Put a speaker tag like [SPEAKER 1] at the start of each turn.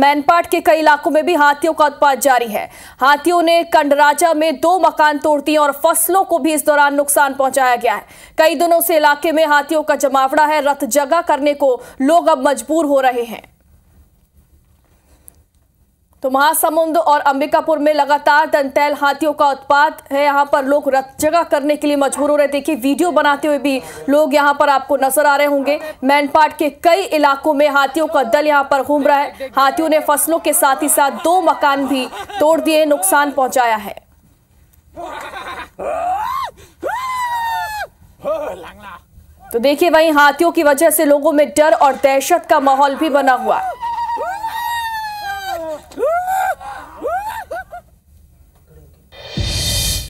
[SPEAKER 1] मैनपाट के कई इलाकों में भी हाथियों का उत्पात जारी है हाथियों ने कंडराजा में दो मकान तोड़ दिए और फसलों को भी इस दौरान नुकसान पहुंचाया गया है कई दिनों से इलाके में हाथियों का जमावड़ा है रथ जगह करने को लोग अब मजबूर हो रहे हैं तो महासमुंद और अंबिकापुर में लगातार दंतैल हाथियों का उत्पात है यहाँ पर लोग रत जगह करने के लिए मजबूर हो रहे देखिए वीडियो बनाते हुए भी लोग यहाँ पर आपको नजर आ रहे होंगे मैनपाट के कई इलाकों में हाथियों का दल यहाँ पर घूम रहा है हाथियों ने फसलों के साथ ही साथ दो मकान भी तोड़ दिए नुकसान पहुंचाया है तो देखिए वही हाथियों की वजह से लोगों में डर और दहशत का माहौल भी बना हुआ है